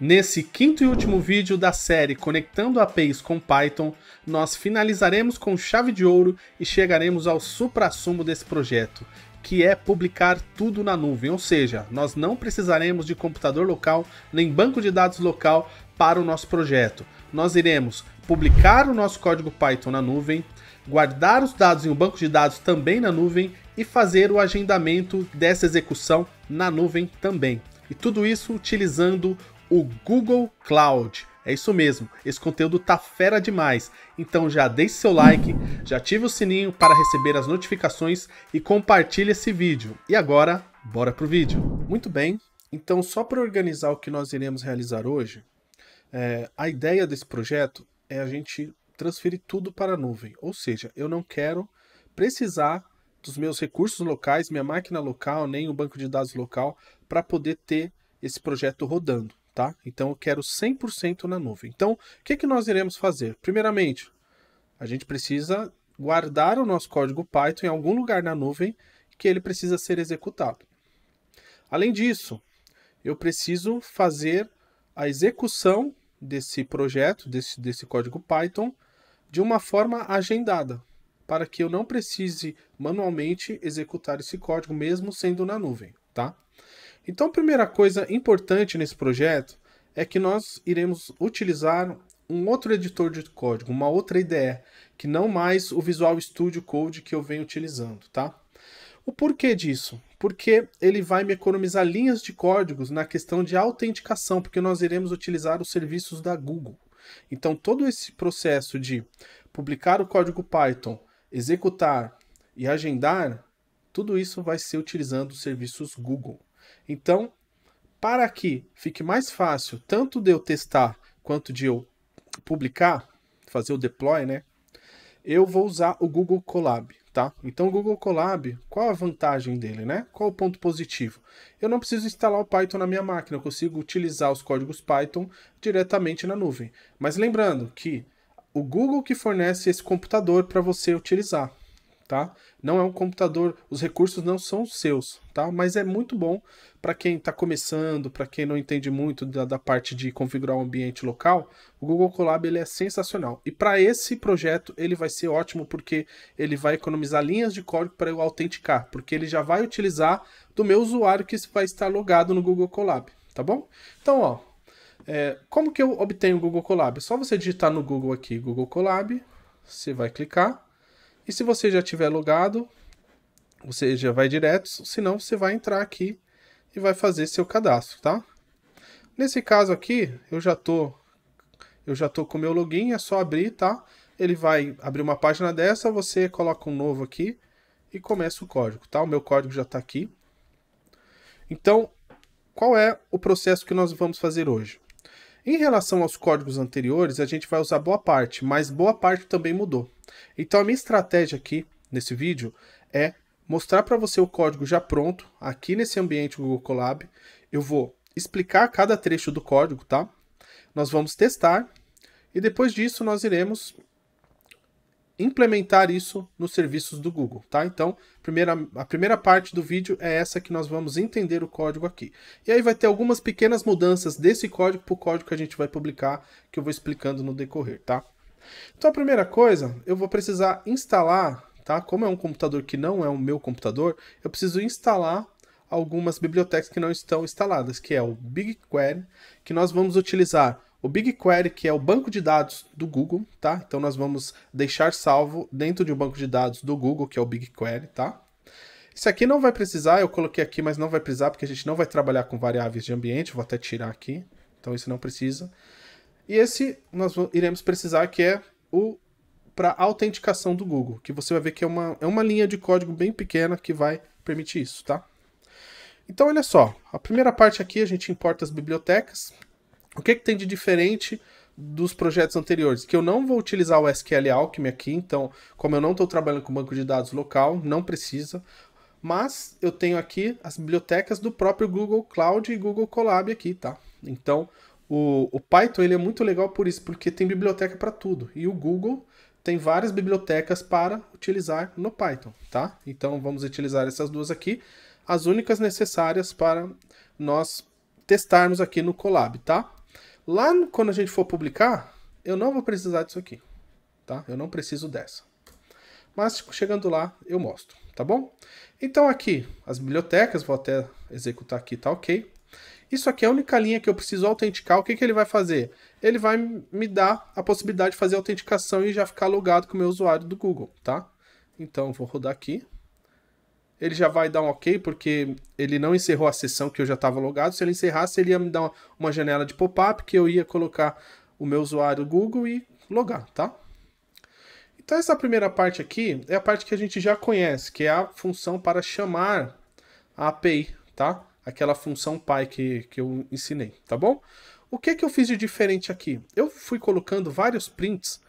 Nesse quinto e último vídeo da série Conectando APIs com Python, nós finalizaremos com chave de ouro e chegaremos ao supra-sumo desse projeto, que é publicar tudo na nuvem, ou seja, nós não precisaremos de computador local nem banco de dados local para o nosso projeto. Nós iremos publicar o nosso código Python na nuvem, guardar os dados em um banco de dados também na nuvem e fazer o agendamento dessa execução na nuvem também. E tudo isso utilizando o Google Cloud. É isso mesmo, esse conteúdo tá fera demais. Então já deixe seu like, já ative o sininho para receber as notificações e compartilhe esse vídeo. E agora, bora pro vídeo. Muito bem, então só para organizar o que nós iremos realizar hoje, é, a ideia desse projeto é a gente transferir tudo para a nuvem. Ou seja, eu não quero precisar dos meus recursos locais, minha máquina local, nem o banco de dados local, para poder ter esse projeto rodando tá? Então eu quero 100% na nuvem. Então, o que, que nós iremos fazer? Primeiramente, a gente precisa guardar o nosso código Python em algum lugar na nuvem que ele precisa ser executado. Além disso, eu preciso fazer a execução desse projeto, desse, desse código Python, de uma forma agendada, para que eu não precise manualmente executar esse código, mesmo sendo na nuvem, tá? Então, a primeira coisa importante nesse projeto é que nós iremos utilizar um outro editor de código, uma outra IDE, que não mais o Visual Studio Code que eu venho utilizando, tá? O porquê disso? Porque ele vai me economizar linhas de códigos na questão de autenticação, porque nós iremos utilizar os serviços da Google. Então, todo esse processo de publicar o código Python, executar e agendar, tudo isso vai ser utilizando os serviços Google. Então, para que fique mais fácil tanto de eu testar quanto de eu publicar, fazer o deploy, né? Eu vou usar o Google Colab, tá? Então o Google Colab, qual a vantagem dele, né? Qual o ponto positivo? Eu não preciso instalar o Python na minha máquina, eu consigo utilizar os códigos Python diretamente na nuvem. Mas lembrando que o Google que fornece esse computador para você utilizar, tá? Não é um computador, os recursos não são seus, tá? Mas é muito bom para quem está começando, para quem não entende muito da, da, parte de configurar o ambiente local. O Google Colab ele é sensacional e para esse projeto ele vai ser ótimo porque ele vai economizar linhas de código para eu autenticar, porque ele já vai utilizar do meu usuário que vai estar logado no Google Colab, tá bom? Então, ó, é, como que eu obtenho o Google Colab? É só você digitar no Google aqui, Google Colab, você vai clicar e se você já tiver logado, você já vai direto, senão você vai entrar aqui e vai fazer seu cadastro, tá? Nesse caso aqui, eu já tô eu já tô com meu login, é só abrir, tá? Ele vai abrir uma página dessa, você coloca um novo aqui e começa o código, tá? O meu código já está aqui. Então, qual é o processo que nós vamos fazer hoje? Em relação aos códigos anteriores, a gente vai usar boa parte, mas boa parte também mudou. Então a minha estratégia aqui, nesse vídeo, é mostrar para você o código já pronto, aqui nesse ambiente Google Colab. Eu vou explicar cada trecho do código, tá? Nós vamos testar e depois disso nós iremos implementar isso nos serviços do Google, tá? Então, primeira, a primeira parte do vídeo é essa que nós vamos entender o código aqui. E aí vai ter algumas pequenas mudanças desse código para o código que a gente vai publicar, que eu vou explicando no decorrer, tá? Então, a primeira coisa, eu vou precisar instalar, tá? Como é um computador que não é o meu computador, eu preciso instalar algumas bibliotecas que não estão instaladas, que é o BigQuery, que nós vamos utilizar o BigQuery, que é o banco de dados do Google, tá? Então nós vamos deixar salvo dentro de um banco de dados do Google, que é o BigQuery, tá? Isso aqui não vai precisar, eu coloquei aqui, mas não vai precisar, porque a gente não vai trabalhar com variáveis de ambiente, vou até tirar aqui, então isso não precisa. E esse nós iremos precisar, que é o para autenticação do Google, que você vai ver que é uma, é uma linha de código bem pequena que vai permitir isso, tá? Então, olha só, a primeira parte aqui a gente importa as bibliotecas, o que, que tem de diferente dos projetos anteriores? Que eu não vou utilizar o SQL Alchemy aqui, então, como eu não estou trabalhando com banco de dados local, não precisa. Mas eu tenho aqui as bibliotecas do próprio Google Cloud e Google Colab aqui, tá? Então, o, o Python ele é muito legal por isso, porque tem biblioteca para tudo. E o Google tem várias bibliotecas para utilizar no Python, tá? Então, vamos utilizar essas duas aqui, as únicas necessárias para nós testarmos aqui no Colab, tá? Lá quando a gente for publicar, eu não vou precisar disso aqui, tá? Eu não preciso dessa. Mas tipo, chegando lá, eu mostro, tá bom? Então aqui, as bibliotecas, vou até executar aqui, tá ok. Isso aqui é a única linha que eu preciso autenticar. O que, que ele vai fazer? Ele vai me dar a possibilidade de fazer autenticação e já ficar logado com o meu usuário do Google, tá? Então, vou rodar aqui ele já vai dar um ok, porque ele não encerrou a sessão que eu já estava logado. Se ele encerrasse, ele ia me dar uma janela de pop-up que eu ia colocar o meu usuário Google e logar, tá? Então essa primeira parte aqui é a parte que a gente já conhece, que é a função para chamar a API, tá? Aquela função pai que, que eu ensinei, tá bom? O que, que eu fiz de diferente aqui? Eu fui colocando vários prints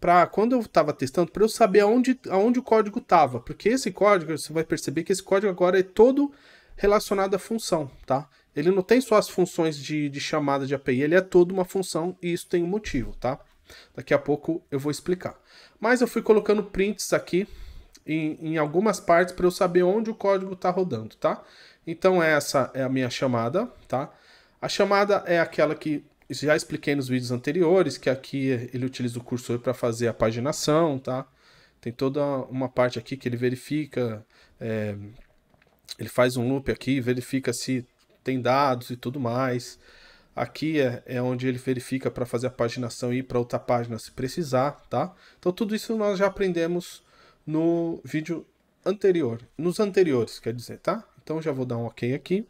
para quando eu estava testando, para eu saber aonde, aonde o código estava. Porque esse código, você vai perceber que esse código agora é todo relacionado à função, tá? Ele não tem só as funções de, de chamada de API, ele é toda uma função e isso tem um motivo, tá? Daqui a pouco eu vou explicar. Mas eu fui colocando prints aqui em, em algumas partes para eu saber onde o código está rodando, tá? Então essa é a minha chamada, tá? A chamada é aquela que já expliquei nos vídeos anteriores que aqui ele utiliza o cursor para fazer a paginação, tá? Tem toda uma parte aqui que ele verifica, é, ele faz um loop aqui, verifica se tem dados e tudo mais. Aqui é, é onde ele verifica para fazer a paginação e ir para outra página se precisar, tá? Então tudo isso nós já aprendemos no vídeo anterior, nos anteriores, quer dizer, tá? Então já vou dar um ok aqui.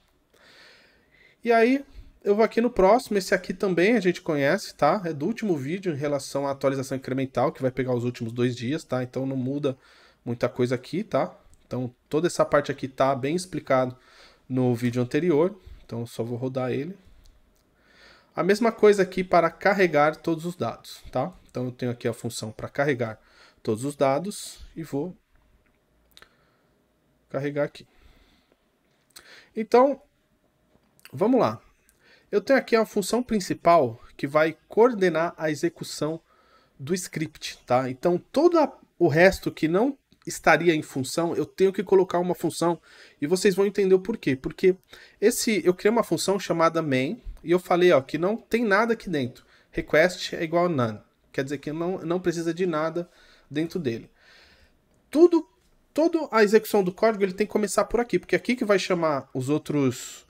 E aí, eu vou aqui no próximo. Esse aqui também a gente conhece, tá? É do último vídeo em relação à atualização incremental, que vai pegar os últimos dois dias, tá? Então não muda muita coisa aqui, tá? Então toda essa parte aqui tá bem explicado no vídeo anterior. Então só vou rodar ele. A mesma coisa aqui para carregar todos os dados, tá? Então eu tenho aqui a função para carregar todos os dados e vou carregar aqui. Então, vamos lá. Eu tenho aqui a função principal que vai coordenar a execução do script, tá? Então, todo a, o resto que não estaria em função, eu tenho que colocar uma função e vocês vão entender o porquê. Porque esse, eu criei uma função chamada main e eu falei ó, que não tem nada aqui dentro. Request é igual a none, quer dizer que não, não precisa de nada dentro dele. Tudo, toda a execução do código ele tem que começar por aqui, porque é aqui que vai chamar os outros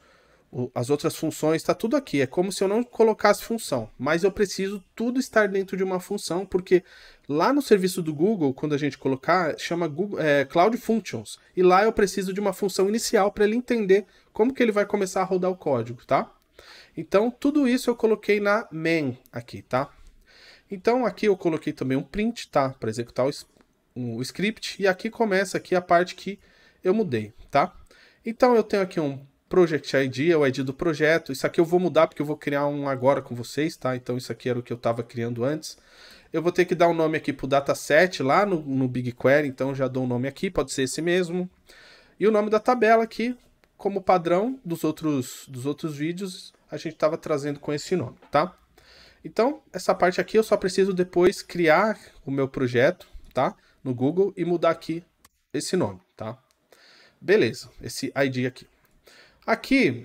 as outras funções, está tudo aqui. É como se eu não colocasse função, mas eu preciso tudo estar dentro de uma função, porque lá no serviço do Google, quando a gente colocar, chama Google, é, Cloud Functions. E lá eu preciso de uma função inicial para ele entender como que ele vai começar a rodar o código, tá? Então, tudo isso eu coloquei na main aqui, tá? Então, aqui eu coloquei também um print, tá? Para executar o, um script. E aqui começa aqui a parte que eu mudei, tá? Então, eu tenho aqui um Project ID é o ID do projeto. Isso aqui eu vou mudar porque eu vou criar um agora com vocês, tá? Então isso aqui era o que eu estava criando antes. Eu vou ter que dar um nome aqui para o dataset lá no, no BigQuery, então já dou um nome aqui, pode ser esse mesmo. E o nome da tabela aqui, como padrão dos outros, dos outros vídeos, a gente estava trazendo com esse nome, tá? Então, essa parte aqui eu só preciso depois criar o meu projeto, tá? No Google e mudar aqui esse nome, tá? Beleza, esse ID aqui. Aqui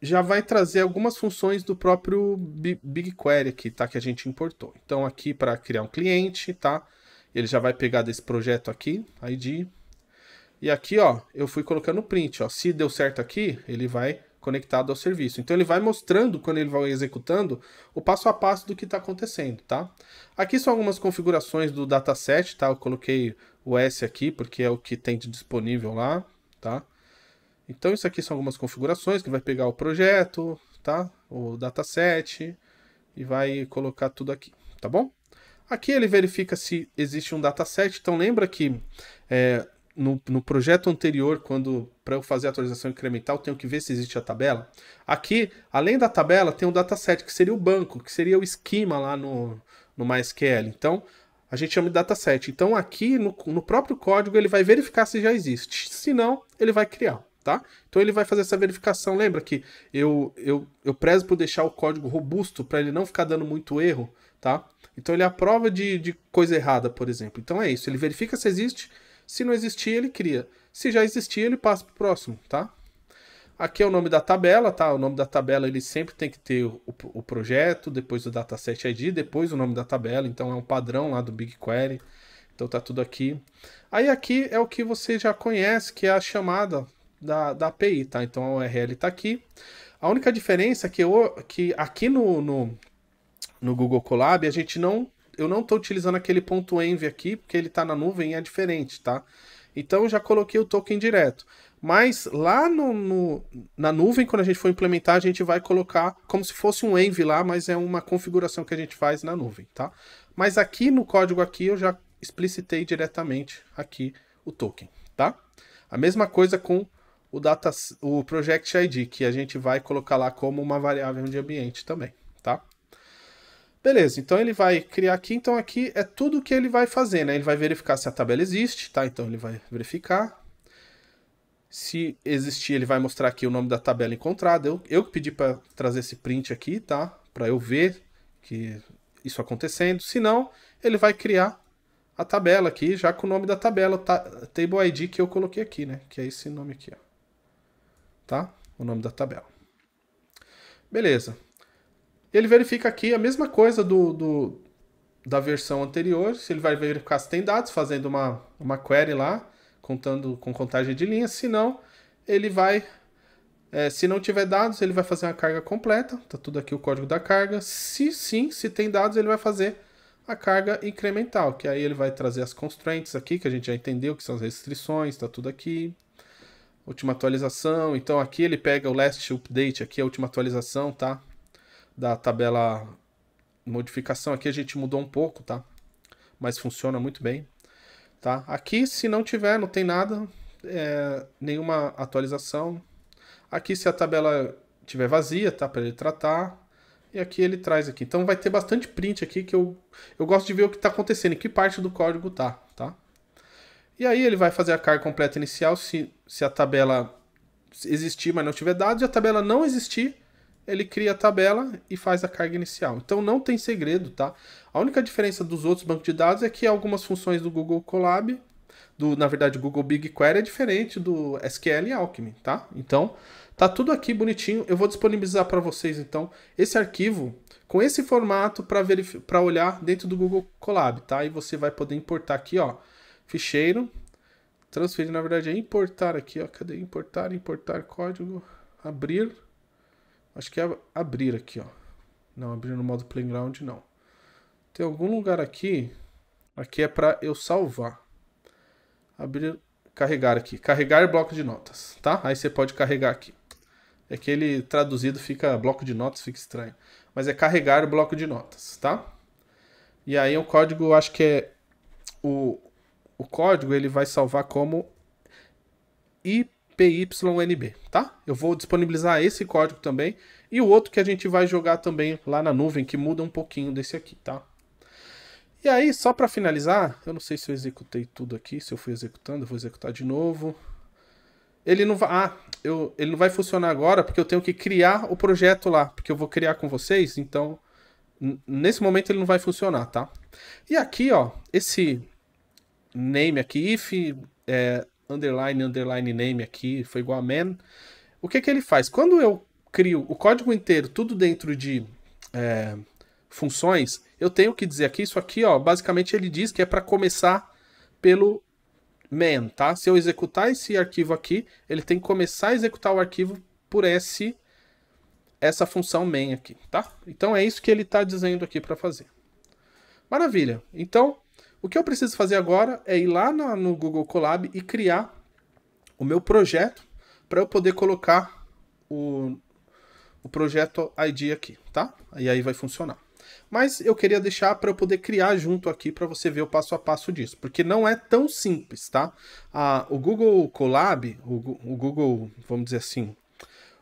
já vai trazer algumas funções do próprio BigQuery aqui, tá? Que a gente importou. Então aqui para criar um cliente, tá? Ele já vai pegar desse projeto aqui, ID. E aqui, ó, eu fui colocando o print, ó. Se deu certo aqui, ele vai conectado ao serviço. Então ele vai mostrando, quando ele vai executando, o passo a passo do que está acontecendo, tá? Aqui são algumas configurações do dataset, tá? Eu coloquei o S aqui, porque é o que tem de disponível lá, tá? Então isso aqui são algumas configurações que vai pegar o projeto, tá? O dataset e vai colocar tudo aqui, tá bom? Aqui ele verifica se existe um dataset. Então lembra que é, no, no, projeto anterior, quando para eu fazer a atualização incremental, tenho que ver se existe a tabela. Aqui, além da tabela, tem um dataset, que seria o banco, que seria o esquema lá no, no MySQL. Então, a gente chama de dataset. Então, aqui no, no próprio código, ele vai verificar se já existe. Se não, ele vai criar tá? Então ele vai fazer essa verificação. Lembra que eu, eu, eu prezo por deixar o código robusto para ele não ficar dando muito erro, tá? Então ele é aprova de, de coisa errada, por exemplo. Então é isso, ele verifica se existe. Se não existir, ele cria. Se já existir, ele passa para o próximo, tá? Aqui é o nome da tabela, tá? O nome da tabela ele sempre tem que ter o, o projeto, depois o dataset ID, depois o nome da tabela. Então é um padrão lá do BigQuery. Então tá tudo aqui. Aí aqui é o que você já conhece, que é a chamada da, da API, tá? Então a URL está aqui. A única diferença é que, eu, que aqui no, no, no Google Colab a gente não. Eu não estou utilizando aquele ponto .env aqui, porque ele está na nuvem e é diferente, tá? Então eu já coloquei o token direto. Mas lá no, no, na nuvem, quando a gente for implementar, a gente vai colocar como se fosse um env lá, mas é uma configuração que a gente faz na nuvem, tá? Mas aqui no código aqui eu já explicitei diretamente aqui o token, tá? A mesma coisa com o, data, o Project ID, que a gente vai colocar lá como uma variável de ambiente também, tá? Beleza, então ele vai criar aqui, então aqui é tudo que ele vai fazer, né? Ele vai verificar se a tabela existe, tá? Então ele vai verificar. Se existir, ele vai mostrar aqui o nome da tabela encontrada. Eu, eu pedi para trazer esse print aqui, tá? Para eu ver que isso acontecendo. Se não, ele vai criar a tabela aqui, já com o nome da tabela, tá, Table ID que eu coloquei aqui, né? Que é esse nome aqui, ó tá? O nome da tabela. Beleza. Ele verifica aqui a mesma coisa do, do da versão anterior, se ele vai verificar se tem dados, fazendo uma, uma query lá, contando com contagem de linhas, se não, ele vai é, se não tiver dados, ele vai fazer uma carga completa, tá tudo aqui o código da carga. Se sim, se tem dados, ele vai fazer a carga incremental, que aí ele vai trazer as constraints aqui, que a gente já entendeu, que são as restrições, tá tudo aqui, última atualização. Então aqui ele pega o last update, aqui é a última atualização, tá? Da tabela modificação. Aqui a gente mudou um pouco, tá? Mas funciona muito bem, tá? Aqui se não tiver, não tem nada, é, nenhuma atualização. Aqui se a tabela tiver vazia, tá? Para ele tratar. E aqui ele traz aqui. Então vai ter bastante print aqui que eu, eu gosto de ver o que está acontecendo, em que parte do código tá. E aí ele vai fazer a carga completa inicial se, se a tabela existir, mas não tiver dados, e a tabela não existir, ele cria a tabela e faz a carga inicial. Então não tem segredo, tá? A única diferença dos outros bancos de dados é que algumas funções do Google Colab, do, na verdade, Google BigQuery é diferente do SQL e Alchemy, tá? Então, tá tudo aqui bonitinho. Eu vou disponibilizar para vocês então esse arquivo com esse formato para para olhar dentro do Google Colab, tá? E você vai poder importar aqui, ó, Ficheiro. Transferir, na verdade, é importar aqui, ó. Cadê? Importar, importar código. Abrir. Acho que é abrir aqui, ó. Não, abrir no modo playground, não. Tem algum lugar aqui. Aqui é para eu salvar. Abrir, carregar aqui. Carregar bloco de notas, tá? Aí você pode carregar aqui. É que ele traduzido fica bloco de notas, fica estranho. Mas é carregar o bloco de notas, tá? E aí o código, acho que é o o código ele vai salvar como IPYNB, tá? Eu vou disponibilizar esse código também e o outro que a gente vai jogar também lá na nuvem, que muda um pouquinho desse aqui, tá? E aí, só para finalizar, eu não sei se eu executei tudo aqui, se eu fui executando, eu vou executar de novo. Ele não vai, ah, eu, ele não vai funcionar agora porque eu tenho que criar o projeto lá, porque eu vou criar com vocês, então nesse momento ele não vai funcionar, tá? E aqui, ó, esse name aqui, if é, underline, underline name aqui, foi igual a man. O que, que ele faz? Quando eu crio o código inteiro, tudo dentro de é, funções, eu tenho que dizer aqui, isso aqui, ó, basicamente ele diz que é para começar pelo man, tá? Se eu executar esse arquivo aqui, ele tem que começar a executar o arquivo por esse essa função main aqui, tá? Então é isso que ele está dizendo aqui para fazer. Maravilha. Então, o que eu preciso fazer agora é ir lá no, no Google Colab e criar o meu projeto para eu poder colocar o, o projeto ID aqui, tá? E aí vai funcionar. Mas eu queria deixar para eu poder criar junto aqui para você ver o passo a passo disso, porque não é tão simples, tá? Ah, o Google Colab, o, o Google, vamos dizer assim,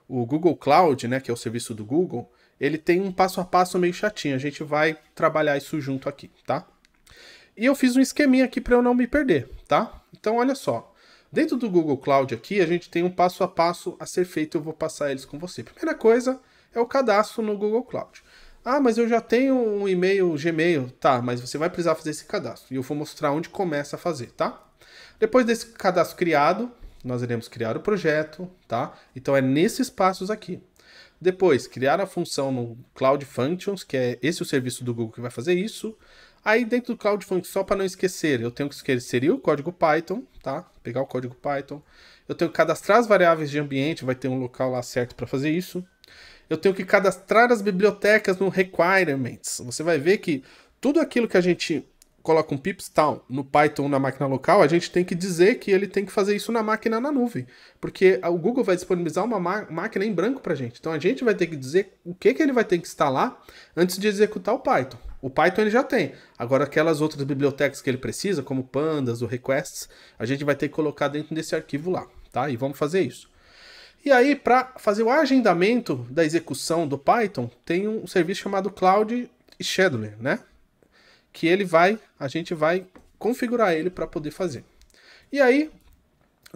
o Google Cloud, né, que é o serviço do Google, ele tem um passo a passo meio chatinho. A gente vai trabalhar isso junto aqui, tá? E eu fiz um esqueminha aqui para eu não me perder, tá? Então olha só. Dentro do Google Cloud aqui, a gente tem um passo a passo a ser feito, eu vou passar eles com você. Primeira coisa é o cadastro no Google Cloud. Ah, mas eu já tenho um e-mail Gmail. Tá, mas você vai precisar fazer esse cadastro. E eu vou mostrar onde começa a fazer, tá? Depois desse cadastro criado, nós iremos criar o projeto, tá? Então é nesses passos aqui. Depois, criar a função no Cloud Functions, que é esse o serviço do Google que vai fazer isso. Aí dentro do Cloud só para não esquecer, eu tenho que esquecer o código Python, tá? Pegar o código Python. Eu tenho que cadastrar as variáveis de ambiente, vai ter um local lá certo para fazer isso. Eu tenho que cadastrar as bibliotecas no requirements. Você vai ver que tudo aquilo que a gente coloca um pipstown no Python na máquina local, a gente tem que dizer que ele tem que fazer isso na máquina na nuvem, porque o Google vai disponibilizar uma máquina em branco para gente. Então a gente vai ter que dizer o que, que ele vai ter que instalar antes de executar o Python. O Python ele já tem. Agora, aquelas outras bibliotecas que ele precisa, como pandas ou requests, a gente vai ter que colocar dentro desse arquivo lá, tá? E vamos fazer isso. E aí, para fazer o agendamento da execução do Python, tem um serviço chamado Cloud Scheduler, né? Que ele vai, a gente vai configurar ele para poder fazer. E aí,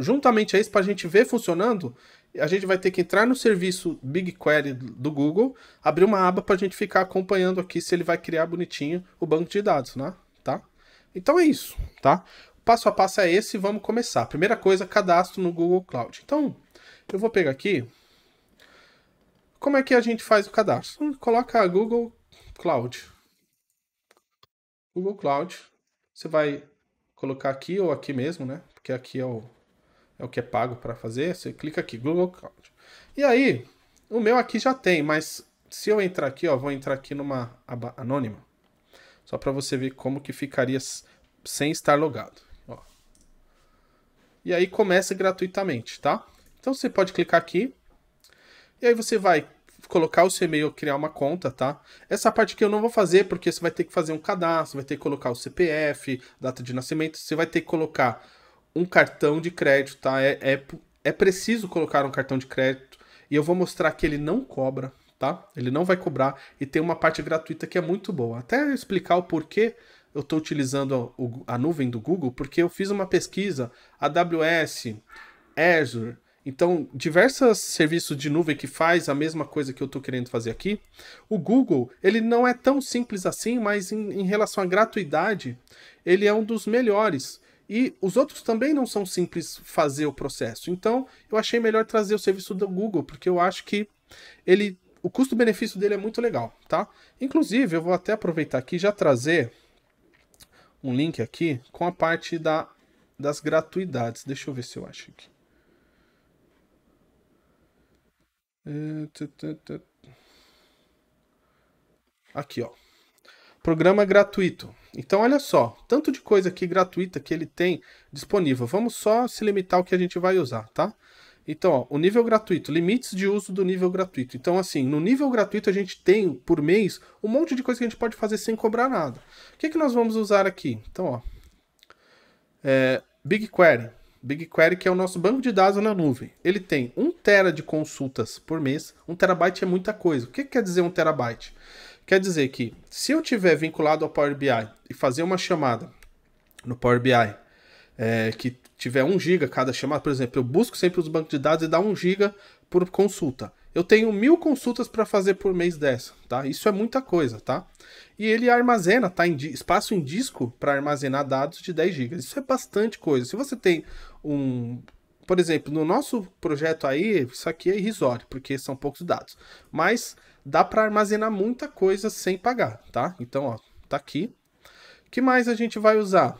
juntamente a isso, para a gente ver funcionando, a gente vai ter que entrar no serviço BigQuery do Google, abrir uma aba para a gente ficar acompanhando aqui se ele vai criar bonitinho o banco de dados, né? Tá? Então é isso, tá? O passo a passo é esse, vamos começar. Primeira coisa, cadastro no Google Cloud. Então, eu vou pegar aqui. Como é que a gente faz o cadastro? Coloca Google Cloud. Google Cloud. Você vai colocar aqui ou aqui mesmo, né? Porque aqui é o é o que é pago para fazer, você clica aqui, Google Cloud. E aí, o meu aqui já tem, mas se eu entrar aqui, ó, vou entrar aqui numa aba anônima, só para você ver como que ficaria sem estar logado. Ó. E aí começa gratuitamente, tá? Então você pode clicar aqui, e aí você vai colocar o seu e-mail, criar uma conta, tá? Essa parte aqui eu não vou fazer, porque você vai ter que fazer um cadastro, vai ter que colocar o CPF, data de nascimento, você vai ter que colocar um cartão de crédito, tá? É, é, é preciso colocar um cartão de crédito e eu vou mostrar que ele não cobra, tá? Ele não vai cobrar e tem uma parte gratuita que é muito boa. Até explicar o porquê eu estou utilizando a, a, nuvem do Google, porque eu fiz uma pesquisa AWS, Azure, então diversos serviços de nuvem que faz a mesma coisa que eu estou querendo fazer aqui. O Google ele não é tão simples assim, mas em, em relação à gratuidade ele é um dos melhores. E os outros também não são simples fazer o processo. Então, eu achei melhor trazer o serviço do Google, porque eu acho que ele o custo-benefício dele é muito legal, tá? Inclusive, eu vou até aproveitar aqui e já trazer um link aqui com a parte da, das gratuidades. Deixa eu ver se eu acho aqui. É, aqui, ó. Programa gratuito. Então, olha só, tanto de coisa aqui gratuita que ele tem disponível. Vamos só se limitar ao que a gente vai usar, tá? Então, ó, o nível gratuito, limites de uso do nível gratuito. Então, assim, no nível gratuito a gente tem, por mês, um monte de coisa que a gente pode fazer sem cobrar nada. O que, é que nós vamos usar aqui? Então, ó, é, BigQuery. BigQuery, que é o nosso banco de dados na nuvem. Ele tem 1 tera de consultas por mês. 1 terabyte é muita coisa. O que, que quer dizer 1 terabyte? Quer dizer que se eu tiver vinculado ao Power BI e fazer uma chamada no Power BI é, que tiver 1 GB cada chamada, por exemplo, eu busco sempre os bancos de dados e dá 1 GB por consulta. Eu tenho mil consultas para fazer por mês dessa, tá? Isso é muita coisa, tá? E ele armazena, tá? Em espaço em disco para armazenar dados de 10 GB. Isso é bastante coisa. Se você tem um por exemplo, no nosso projeto aí, isso aqui é irrisório, porque são poucos dados. Mas dá para armazenar muita coisa sem pagar, tá? Então, ó, tá aqui. que mais a gente vai usar?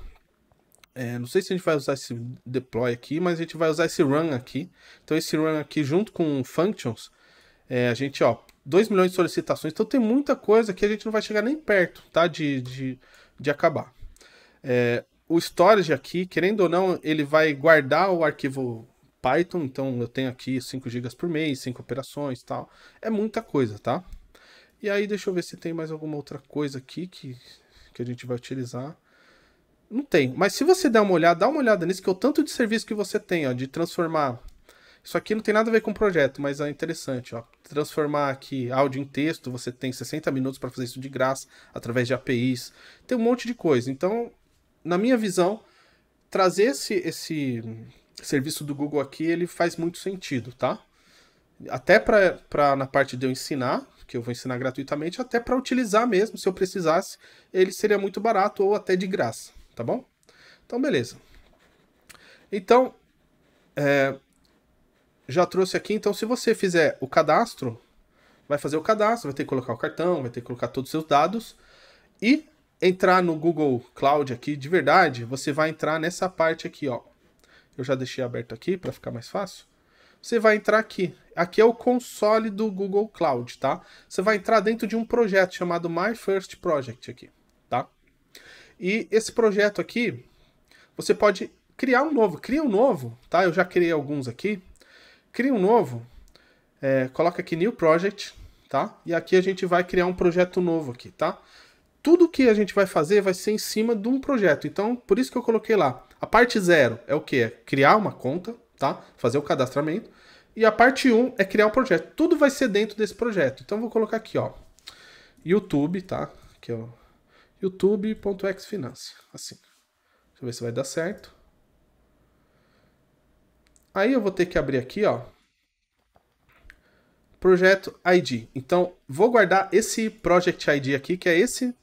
É, não sei se a gente vai usar esse deploy aqui, mas a gente vai usar esse run aqui. Então, esse run aqui junto com functions, é, a gente, ó, 2 milhões de solicitações. Então, tem muita coisa que a gente não vai chegar nem perto, tá? De, de, de acabar. É, o storage aqui, querendo ou não, ele vai guardar o arquivo Python, então eu tenho aqui 5 GB por mês, 5 operações tal. É muita coisa, tá? E aí deixa eu ver se tem mais alguma outra coisa aqui que, que a gente vai utilizar. Não tem, mas se você der uma olhada, dá uma olhada nisso, que é o tanto de serviço que você tem, ó, de transformar. Isso aqui não tem nada a ver com o projeto, mas é interessante, ó. Transformar aqui áudio em texto, você tem 60 minutos para fazer isso de graça, através de APIs. Tem um monte de coisa. Então, na minha visão, trazer esse, esse serviço do Google aqui ele faz muito sentido, tá? Até para na parte de eu ensinar, que eu vou ensinar gratuitamente, até para utilizar mesmo, se eu precisasse, ele seria muito barato ou até de graça, tá bom? Então, beleza. Então, é, já trouxe aqui, então se você fizer o cadastro, vai fazer o cadastro, vai ter que colocar o cartão, vai ter que colocar todos os seus dados e entrar no Google Cloud aqui de verdade, você vai entrar nessa parte aqui, ó, eu já deixei aberto aqui para ficar mais fácil. Você vai entrar aqui. Aqui é o console do Google Cloud, tá? Você vai entrar dentro de um projeto chamado My First Project aqui, tá? E esse projeto aqui, você pode criar um novo. Cria um novo, tá? Eu já criei alguns aqui. Cria um novo. É, coloca aqui New Project, tá? E aqui a gente vai criar um projeto novo aqui, tá? Tudo que a gente vai fazer vai ser em cima de um projeto. Então, por isso que eu coloquei lá a parte zero é o que? É criar uma conta, tá? Fazer o cadastramento. E a parte 1 um é criar o um projeto. Tudo vai ser dentro desse projeto. Então vou colocar aqui, ó. YouTube, tá? Que é o youtube.xfinance. Assim. Deixa eu ver se vai dar certo. Aí eu vou ter que abrir aqui, ó. Projeto ID. Então, vou guardar esse Project ID aqui, que é esse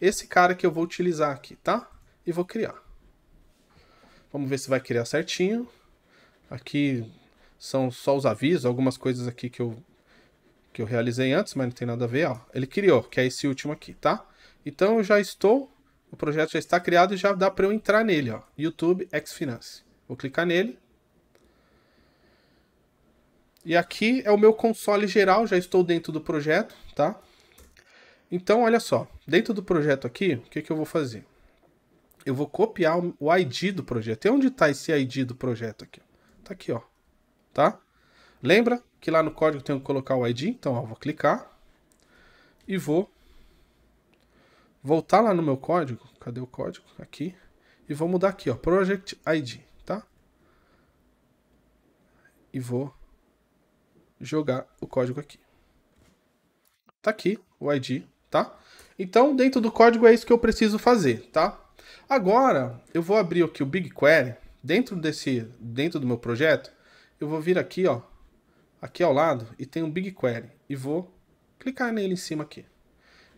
esse cara que eu vou utilizar aqui, tá? E vou criar. Vamos ver se vai criar certinho. Aqui são só os avisos, algumas coisas aqui que eu, que eu realizei antes, mas não tem nada a ver. Ó. Ele criou, que é esse último aqui, tá? Então eu já estou, o projeto já está criado e já dá para eu entrar nele, ó. YouTube Xfinance. Vou clicar nele. E aqui é o meu console geral, já estou dentro do projeto, tá? Então, olha só, dentro do projeto aqui, o que, que eu vou fazer? eu vou copiar o ID do projeto. E onde está esse ID do projeto aqui? Tá aqui, ó. Tá? Lembra que lá no código eu tenho que colocar o ID? Então, ó, vou clicar e vou voltar lá no meu código. Cadê o código? Aqui. E vou mudar aqui, ó, Project ID, tá? E vou jogar o código aqui. Tá aqui o ID, tá? Então, dentro do código é isso que eu preciso fazer, tá? Agora, eu vou abrir aqui o BigQuery, dentro desse, dentro do meu projeto, eu vou vir aqui, ó, aqui ao lado, e tem um BigQuery, e vou clicar nele em cima aqui.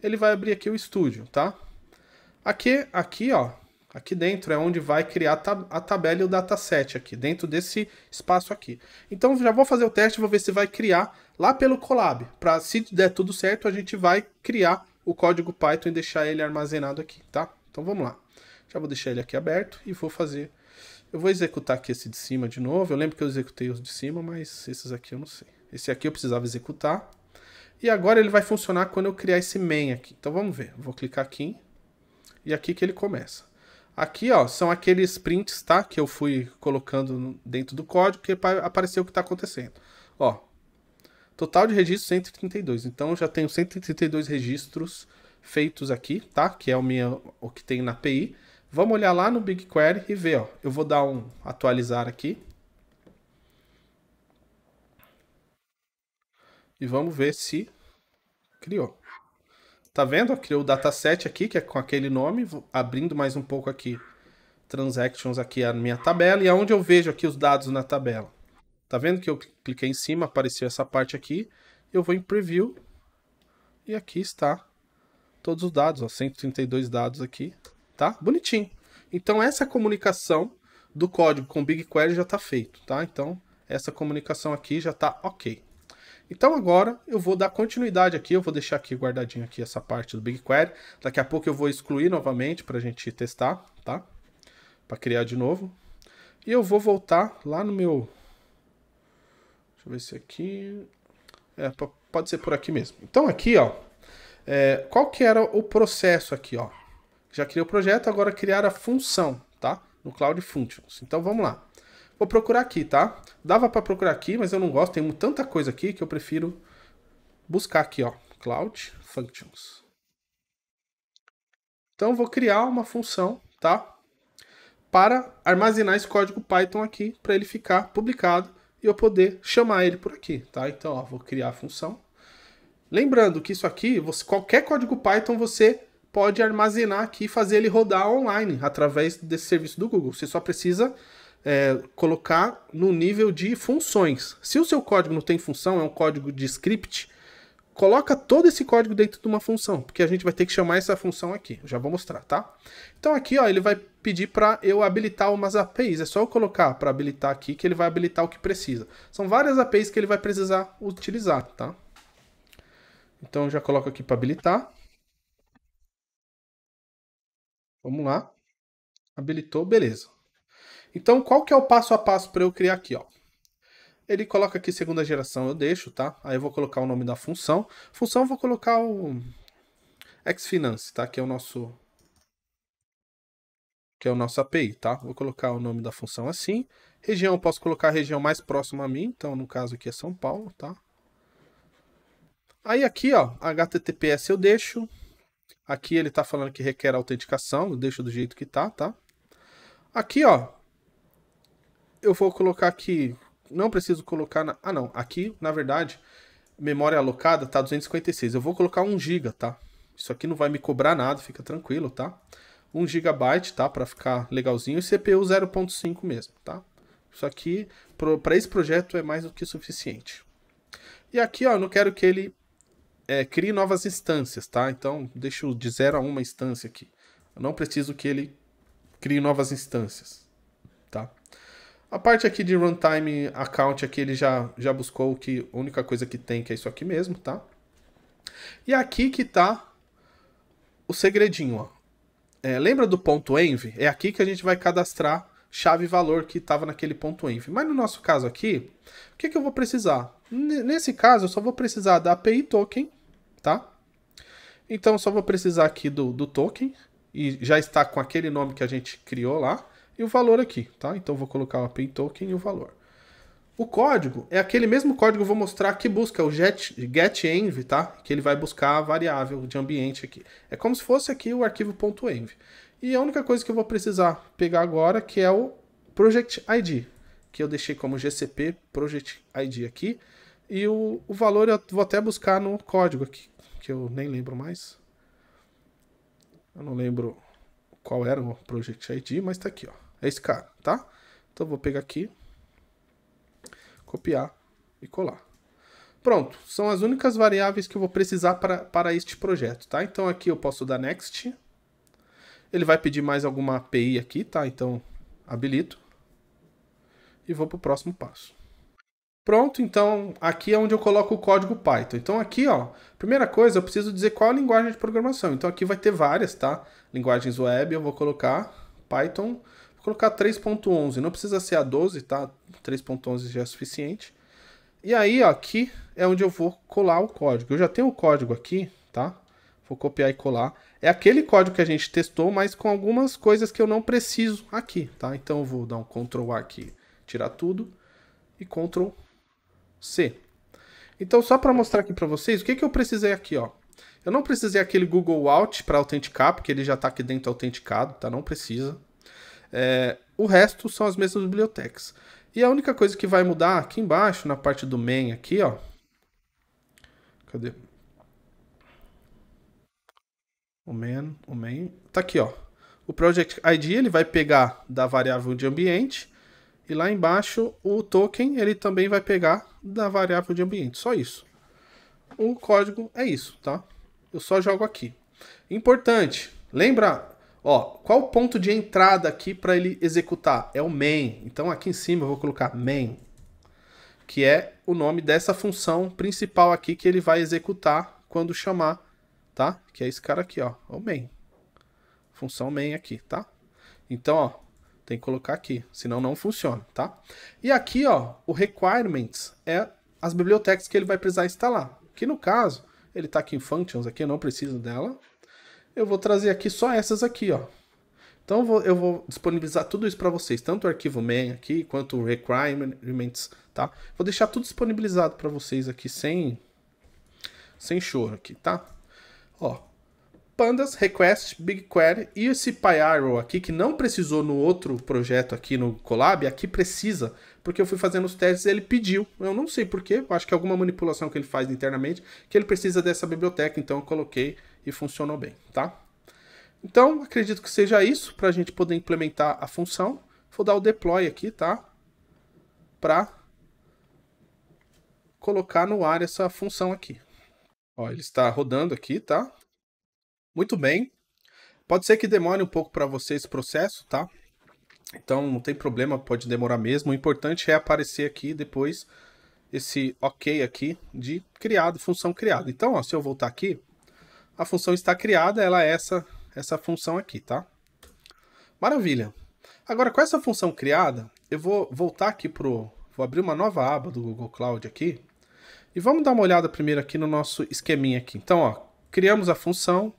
Ele vai abrir aqui o Studio, tá? Aqui, aqui, ó, aqui dentro é onde vai criar a tabela e o dataset aqui, dentro desse espaço aqui. Então já vou fazer o teste, vou ver se vai criar lá pelo Colab, para se der tudo certo, a gente vai criar o código Python e deixar ele armazenado aqui, tá? Então vamos lá. Já vou deixar ele aqui aberto e vou fazer. Eu vou executar aqui esse de cima de novo. Eu lembro que eu executei os de cima, mas esses aqui eu não sei. Esse aqui eu precisava executar. E agora ele vai funcionar quando eu criar esse main aqui. Então vamos ver. Eu vou clicar aqui. E aqui que ele começa. Aqui, ó, são aqueles prints, tá? Que eu fui colocando dentro do código, que apareceu o que está acontecendo. Ó, total de registros 132. Então, eu já tenho 132 registros feitos aqui, tá? Que é o, minha, o que tem na API. Vamos olhar lá no BigQuery e ver. Ó. Eu vou dar um atualizar aqui. E vamos ver se criou. Tá vendo? criou o dataset aqui, que é com aquele nome. Vou abrindo mais um pouco aqui. Transactions aqui a minha tabela. E aonde é eu vejo aqui os dados na tabela. Tá vendo que eu cliquei em cima, apareceu essa parte aqui. Eu vou em preview. E aqui está todos os dados. Ó, 132 dados aqui tá? Bonitinho. Então essa comunicação do código com BigQuery já está feito, tá? Então essa comunicação aqui já está ok. Então agora eu vou dar continuidade aqui, eu vou deixar aqui guardadinho aqui essa parte do BigQuery. Daqui a pouco eu vou excluir novamente para a gente testar, tá? Para criar de novo. E eu vou voltar lá no meu... Deixa eu ver se é aqui... É, pode ser por aqui mesmo. Então aqui, ó, é, qual que era o processo aqui, ó? Já criei o projeto, agora criar a função, tá? No Cloud Functions. Então vamos lá. Vou procurar aqui, tá? Dava para procurar aqui, mas eu não gosto, tem tanta coisa aqui que eu prefiro buscar aqui, ó, Cloud Functions. Então vou criar uma função, tá? Para armazenar esse código Python aqui, para ele ficar publicado e eu poder chamar ele por aqui, tá? Então, ó, vou criar a função. Lembrando que isso aqui, você, qualquer código Python você pode armazenar aqui e fazer ele rodar online através desse serviço do Google. Você só precisa é, colocar no nível de funções. Se o seu código não tem função, é um código de script, coloca todo esse código dentro de uma função, porque a gente vai ter que chamar essa função aqui. Eu já vou mostrar, tá? Então aqui, ó, ele vai pedir para eu habilitar umas APIs. É só eu colocar para habilitar aqui que ele vai habilitar o que precisa. São várias APIs que ele vai precisar utilizar, tá? Então eu já coloco aqui para habilitar. Vamos lá. Habilitou, beleza. Então, qual que é o passo a passo para eu criar aqui, ó? Ele coloca aqui segunda geração, eu deixo, tá? Aí eu vou colocar o nome da função. Função eu vou colocar o xfinance, tá? Que é o nosso que é o nosso API, tá? Vou colocar o nome da função assim. Região, posso colocar a região mais próxima a mim, então no caso aqui é São Paulo, tá? Aí aqui, ó, HTTPS eu deixo, Aqui ele está falando que requer autenticação, deixa do jeito que tá, tá? Aqui, ó, eu vou colocar aqui, não preciso colocar, na, ah não, aqui, na verdade, memória alocada tá 256, eu vou colocar 1 GB, tá? Isso aqui não vai me cobrar nada, fica tranquilo, tá? 1 GB, tá? Para ficar legalzinho. E CPU 0.5 mesmo, tá? Isso aqui, para esse projeto, é mais do que suficiente. E aqui, ó, eu não quero que ele é, crie novas instâncias, tá? Então, deixo de 0 a uma instância aqui. Eu não preciso que ele crie novas instâncias, tá? A parte aqui de runtime account aqui, é ele já, já buscou que a única coisa que tem que é isso aqui mesmo, tá? E é aqui que tá o segredinho, ó. É, lembra do ponto .env? É aqui que a gente vai cadastrar chave valor que estava naquele ponto .env. Mas no nosso caso aqui, o que, que eu vou precisar? N nesse caso, eu só vou precisar da API token tá? Então só vou precisar aqui do, do token, e já está com aquele nome que a gente criou lá, e o valor aqui, tá? Então vou colocar o API token e o valor. O código é aquele mesmo código que eu vou mostrar que busca o get, getenv, tá? Que ele vai buscar a variável de ambiente aqui. É como se fosse aqui o arquivo .env. E a única coisa que eu vou precisar pegar agora que é o project ID, que eu deixei como GCP project ID aqui. E o, o valor eu vou até buscar no código aqui, que eu nem lembro mais. Eu não lembro qual era o Project ID, mas tá aqui, ó. É esse cara, tá? Então eu vou pegar aqui, copiar e colar. Pronto, são as únicas variáveis que eu vou precisar para, para este projeto, tá? Então aqui eu posso dar Next. Ele vai pedir mais alguma API aqui, tá? Então habilito. E vou para o próximo passo. Pronto, então aqui é onde eu coloco o código Python. Então aqui, ó, primeira coisa, eu preciso dizer qual a linguagem de programação. Então aqui vai ter várias, tá? Linguagens web, eu vou colocar Python, vou colocar 3.11, não precisa ser a 12, tá? 3.11 já é suficiente. E aí, ó, aqui é onde eu vou colar o código. Eu já tenho o código aqui, tá? Vou copiar e colar. É aquele código que a gente testou, mas com algumas coisas que eu não preciso aqui, tá? Então eu vou dar um Ctrl A aqui, tirar tudo e Ctrl C. Então, só para mostrar aqui para vocês, o que, que eu precisei aqui, ó. Eu não precisei aquele Google Out para autenticar, porque ele já está aqui dentro autenticado, tá? Não precisa. É, o resto são as mesmas bibliotecas. E a única coisa que vai mudar aqui embaixo, na parte do main aqui, ó. Cadê? O main, o main. Tá aqui, ó. O project ID ele vai pegar da variável de ambiente e lá embaixo, o token ele também vai pegar da variável de ambiente. Só isso. O código é isso, tá? Eu só jogo aqui. Importante, lembra, ó, qual o ponto de entrada aqui para ele executar? É o main. Então aqui em cima eu vou colocar main, que é o nome dessa função principal aqui que ele vai executar quando chamar, tá? Que é esse cara aqui, ó, o main. Função main aqui, tá? Então, ó, tem que colocar aqui, senão não funciona, tá? E aqui, ó, o requirements é as bibliotecas que ele vai precisar instalar. Que no caso, ele está aqui em functions, aqui eu não preciso dela. Eu vou trazer aqui só essas aqui, ó. Então eu vou, eu vou disponibilizar tudo isso para vocês, tanto o arquivo main aqui, quanto o requirements, tá? Vou deixar tudo disponibilizado para vocês aqui sem sem choro aqui, tá? Ó, pandas, request, BigQuery e esse PyArrow aqui, que não precisou no outro projeto aqui no Colab, aqui precisa, porque eu fui fazendo os testes e ele pediu. Eu não sei porquê, acho que é alguma manipulação que ele faz internamente, que ele precisa dessa biblioteca, então eu coloquei e funcionou bem, tá? Então, acredito que seja isso, para a gente poder implementar a função. Vou dar o deploy aqui, tá? Para colocar no ar essa função aqui. Ó, ele está rodando aqui, tá? Muito bem. Pode ser que demore um pouco para você esse processo, tá? Então não tem problema, pode demorar mesmo. O importante é aparecer aqui depois esse OK aqui de criado, função criada. Então, ó, se eu voltar aqui, a função está criada, ela é essa, essa função aqui, tá? Maravilha. Agora, com essa função criada, eu vou voltar aqui pro... Vou abrir uma nova aba do Google Cloud aqui. E vamos dar uma olhada primeiro aqui no nosso esqueminha aqui. Então, ó, criamos a função,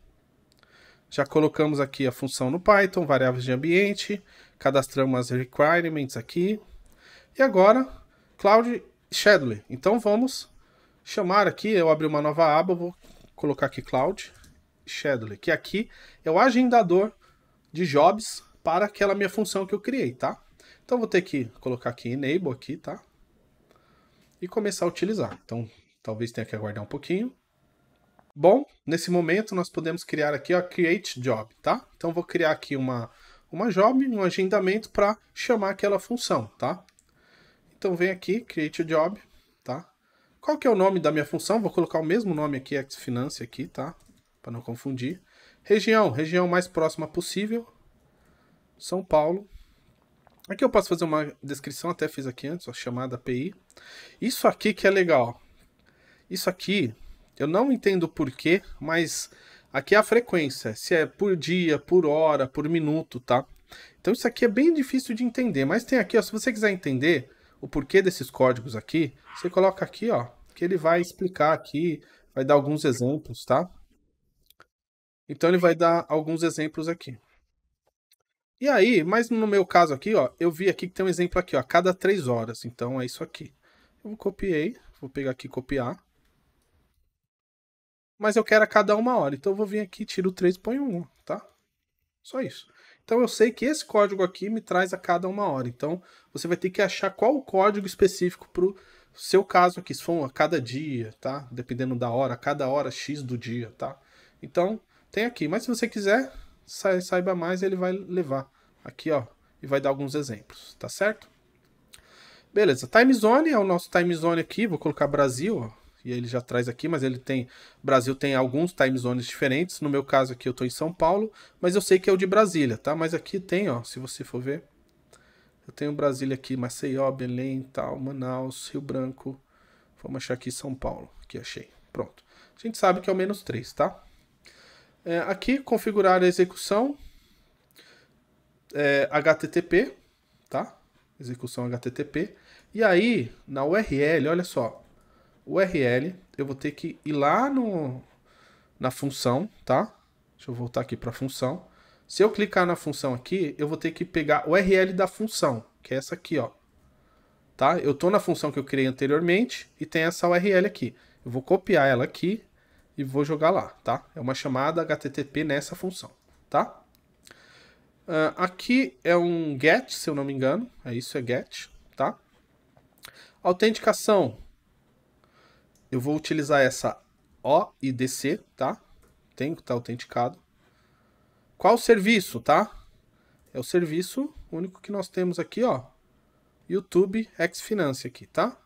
já colocamos aqui a função no Python, variáveis de ambiente, cadastramos as requirements aqui. E agora, Cloud Scheduler. Então vamos chamar aqui, eu abri uma nova aba, vou colocar aqui Cloud Scheduler, que aqui é o agendador de jobs para aquela minha função que eu criei, tá? Então vou ter que colocar aqui Enable aqui, tá? E começar a utilizar. Então talvez tenha que aguardar um pouquinho. Bom, nesse momento nós podemos criar aqui a create job, tá? Então vou criar aqui uma uma job, um agendamento para chamar aquela função, tá? Então vem aqui create job, tá? Qual que é o nome da minha função? Vou colocar o mesmo nome aqui, xfinance aqui, tá? Para não confundir. Região, região mais próxima possível. São Paulo. Aqui eu posso fazer uma descrição, até fiz aqui antes, a chamada API. Isso aqui que é legal. Isso aqui eu não entendo porquê, mas aqui é a frequência, se é por dia, por hora, por minuto, tá? Então isso aqui é bem difícil de entender, mas tem aqui, ó, se você quiser entender o porquê desses códigos aqui, você coloca aqui, ó, que ele vai explicar aqui, vai dar alguns exemplos, tá? Então ele vai dar alguns exemplos aqui. E aí, mas no meu caso aqui, ó, eu vi aqui que tem um exemplo aqui, ó, a cada três horas. Então é isso aqui. Eu copiei, vou pegar aqui copiar mas eu quero a cada uma hora. Então eu vou vir aqui, tiro 3 e ponho 1, tá? Só isso. Então eu sei que esse código aqui me traz a cada uma hora. Então você vai ter que achar qual o código específico para o seu caso aqui. Se for a cada dia, tá? Dependendo da hora, a cada hora X do dia, tá? Então tem aqui. Mas se você quiser, saiba mais, ele vai levar aqui, ó. E vai dar alguns exemplos, tá certo? Beleza, time zone é o nosso time zone aqui. Vou colocar Brasil, ó e ele já traz aqui, mas ele tem. Brasil tem alguns time zones diferentes. No meu caso aqui eu estou em São Paulo, mas eu sei que é o de Brasília, tá? Mas aqui tem, ó, se você for ver. Eu tenho Brasília aqui, Maceió, Belém, tal, Manaus, Rio Branco. Vamos achar aqui São Paulo, que achei. Pronto. A gente sabe que é o menos 3, tá? É, aqui, configurar a execução. É, HTTP, tá? Execução HTTP. E aí, na URL, olha só, URL, eu vou ter que ir lá no, na função, tá? Deixa eu voltar aqui para a função. Se eu clicar na função aqui, eu vou ter que pegar o URL da função, que é essa aqui, ó. Tá? Eu estou na função que eu criei anteriormente e tem essa URL aqui. Eu vou copiar ela aqui e vou jogar lá, tá? É uma chamada HTTP nessa função, tá? Uh, aqui é um get, se eu não me engano. É isso, é get, tá? Autenticação. Eu vou utilizar essa O e DC, tá? Tem que estar tá autenticado. Qual serviço, tá? É o serviço único que nós temos aqui, ó. YouTube Xfinance aqui, tá?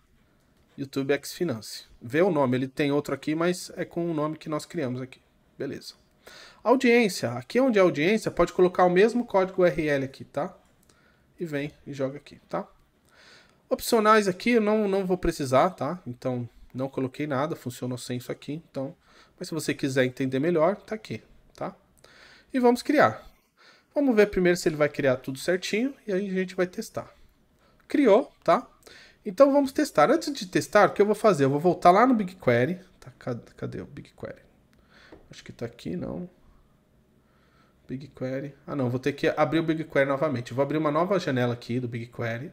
YouTube Xfinance. Vê o nome, ele tem outro aqui, mas é com o nome que nós criamos aqui. Beleza. Audiência. Aqui é onde é audiência, pode colocar o mesmo código URL aqui, tá? E vem e joga aqui, tá? Opcionais aqui eu não, não vou precisar, tá? Então não coloquei nada, funcionou sem isso aqui, então... Mas se você quiser entender melhor, tá aqui, tá? E vamos criar. Vamos ver primeiro se ele vai criar tudo certinho e aí a gente vai testar. Criou, tá? Então vamos testar. Antes de testar, o que eu vou fazer? Eu vou voltar lá no BigQuery. Tá, cadê, cadê o BigQuery? Acho que tá aqui, não. BigQuery. Ah, não, vou ter que abrir o BigQuery novamente. vou abrir uma nova janela aqui do BigQuery.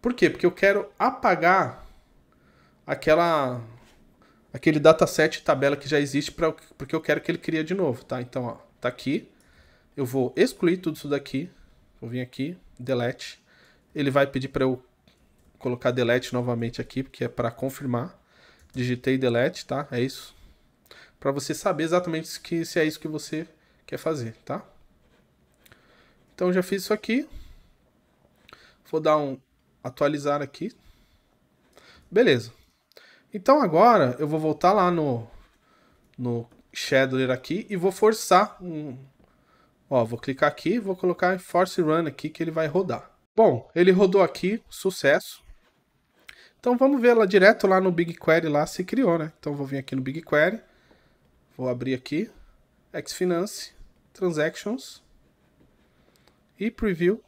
Por quê? Porque eu quero apagar aquela aquele dataset tabela que já existe para porque eu quero que ele crie de novo, tá? Então, ó, tá aqui. Eu vou excluir tudo isso daqui. Vou vir aqui, delete. Ele vai pedir para eu colocar delete novamente aqui, porque é para confirmar. Digitei delete, tá? É isso. Para você saber exatamente que, se é isso que você quer fazer, tá? Então já fiz isso aqui. Vou dar um atualizar aqui. Beleza. Então agora eu vou voltar lá no, no scheduler aqui e vou forçar um... Ó, vou clicar aqui vou colocar Force Run aqui que ele vai rodar. Bom, ele rodou aqui, sucesso. Então vamos ver lá direto lá no BigQuery lá se criou, né? Então vou vir aqui no BigQuery, vou abrir aqui, Xfinance, Transactions e Preview.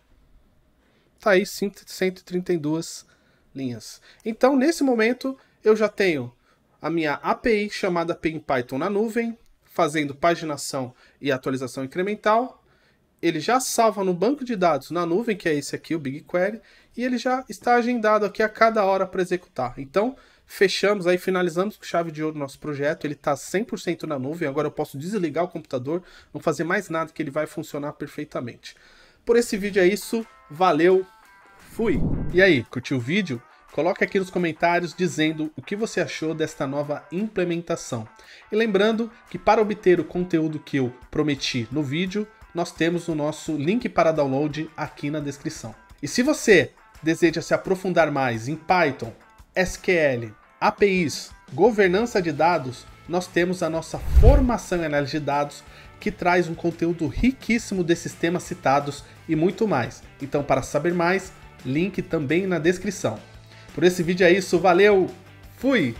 Tá aí 132 linhas. Então nesse momento eu já tenho a minha API chamada Python na nuvem, fazendo paginação e atualização incremental. Ele já salva no banco de dados na nuvem, que é esse aqui, o BigQuery, e ele já está agendado aqui a cada hora para executar. Então, fechamos aí, finalizamos com chave de ouro nosso projeto, ele está 100% na nuvem, agora eu posso desligar o computador, não fazer mais nada que ele vai funcionar perfeitamente. Por esse vídeo é isso, valeu, fui! E aí, curtiu o vídeo? Coloque aqui nos comentários dizendo o que você achou desta nova implementação. E lembrando que para obter o conteúdo que eu prometi no vídeo, nós temos o nosso link para download aqui na descrição. E se você deseja se aprofundar mais em Python, SQL, APIs, governança de dados, nós temos a nossa formação em análise de dados que traz um conteúdo riquíssimo desses temas citados e muito mais. Então, para saber mais, link também na descrição. Por esse vídeo é isso, valeu, fui!